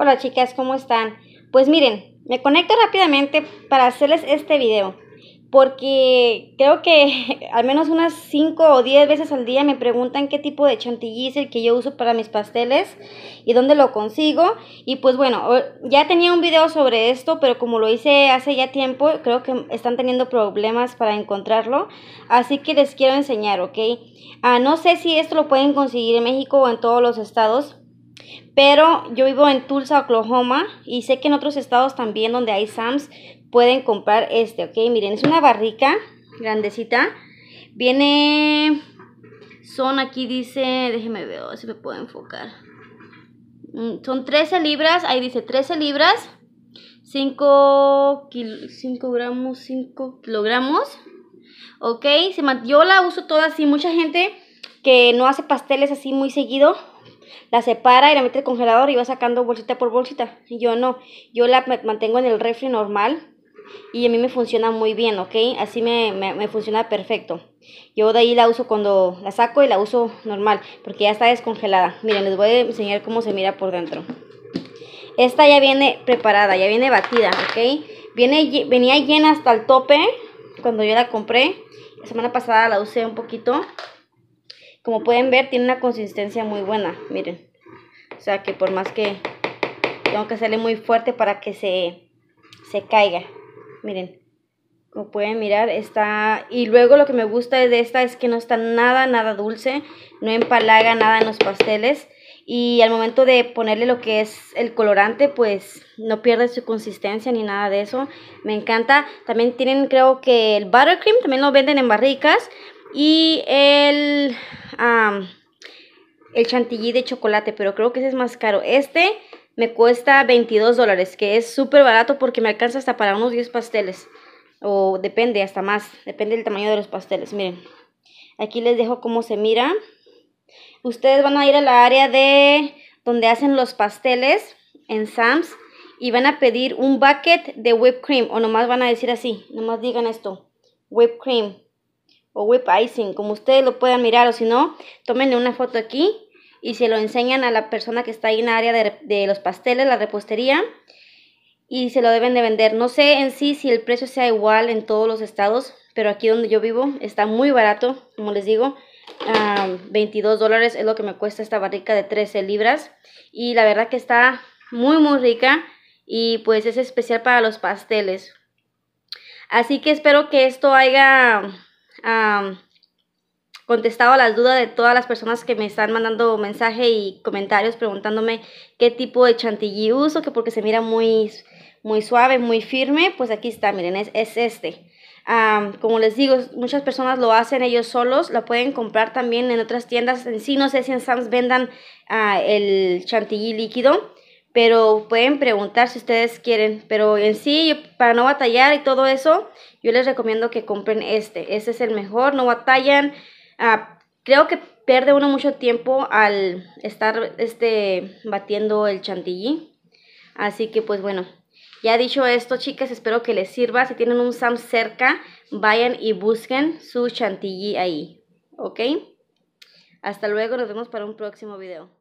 Hola chicas, ¿cómo están? Pues miren, me conecto rápidamente para hacerles este video porque creo que al menos unas 5 o 10 veces al día me preguntan qué tipo de chantilly es el que yo uso para mis pasteles y dónde lo consigo. Y pues bueno, ya tenía un video sobre esto, pero como lo hice hace ya tiempo, creo que están teniendo problemas para encontrarlo. Así que les quiero enseñar, ¿ok? Ah, no sé si esto lo pueden conseguir en México o en todos los estados, pero yo vivo en Tulsa, Oklahoma, y sé que en otros estados también donde hay Sams pueden comprar este, ¿ok? Miren, es una barrica grandecita. Viene, son aquí dice, déjeme ver si me puedo enfocar. Mm, son 13 libras, ahí dice 13 libras, 5, 5 gramos, 5 kilogramos. ¿ok? Se yo la uso toda así. Mucha gente que no hace pasteles así muy seguido, la separa y la mete al congelador y va sacando bolsita por bolsita. Yo no, yo la mantengo en el refri normal y a mí me funciona muy bien, ¿ok? Así me, funciona perfecto. Yo de ahí la uso cuando la saco y la uso normal porque ya está descongelada. Miren, les voy a enseñar cómo se mira por dentro. Esta ya viene preparada, ya viene batida, ¿ok? Viene, venía llena hasta el tope cuando yo la compré. La semana pasada la usé un poquito como pueden ver, tiene una consistencia muy buena, miren. O sea que por más que tengo que hacerle muy fuerte para que se, se caiga. Miren, como pueden mirar, está... Y luego lo que me gusta de esta es que no está nada, nada dulce. No empalaga nada en los pasteles. Y al momento de ponerle lo que es el colorante, pues no pierde su consistencia ni nada de eso. Me encanta. También tienen creo que el buttercream, también lo venden en barricas. Y el el chantilly de chocolate, pero creo que ese es más caro. Este me cuesta 22 dólares, que es súper barato porque me alcanza hasta para unos 10 pasteles. O depende, hasta más. Depende del tamaño de los pasteles. Miren, aquí les dejo cómo se mira. Ustedes van a ir a la área de donde hacen los pasteles en Sam's y van a pedir un bucket de whipped cream o nomás van a decir así, nomás digan esto, whipped cream o whip icing, como ustedes lo puedan mirar, o si no, tómenle una foto aquí y se lo enseñan a la persona que está ahí en el área de, los pasteles, la repostería, y se lo deben de vender. No sé en sí si el precio sea igual en todos los estados, pero aquí donde yo vivo está muy barato, como les digo, 22 dólares es lo que me cuesta esta barrica de 13 libras, y la verdad que está muy muy rica, y pues es especial para los pasteles. Así que espero que esto haya Contestado contestado las dudas de todas las personas que me están mandando mensaje y comentarios preguntándome qué tipo de chantilly uso, que porque se mira muy, muy suave, muy firme, pues aquí está, miren, es, es este. como les digo, muchas personas lo hacen ellos solos, lo pueden comprar también en otras tiendas. En sí, no sé si en Sam's vendan ah, el chantilly líquido, pero pueden preguntar si ustedes quieren. Pero en sí, para no batallar y todo eso, yo les recomiendo que compren este. Este es el mejor, no batallan. Ah, creo que pierde uno mucho tiempo al estar este, batiendo el chantilly. Así que pues bueno, ya dicho esto chicas, espero que les sirva. Si tienen un SAM cerca, vayan y busquen su chantilly ahí. ¿Ok? Hasta luego, nos vemos para un próximo video.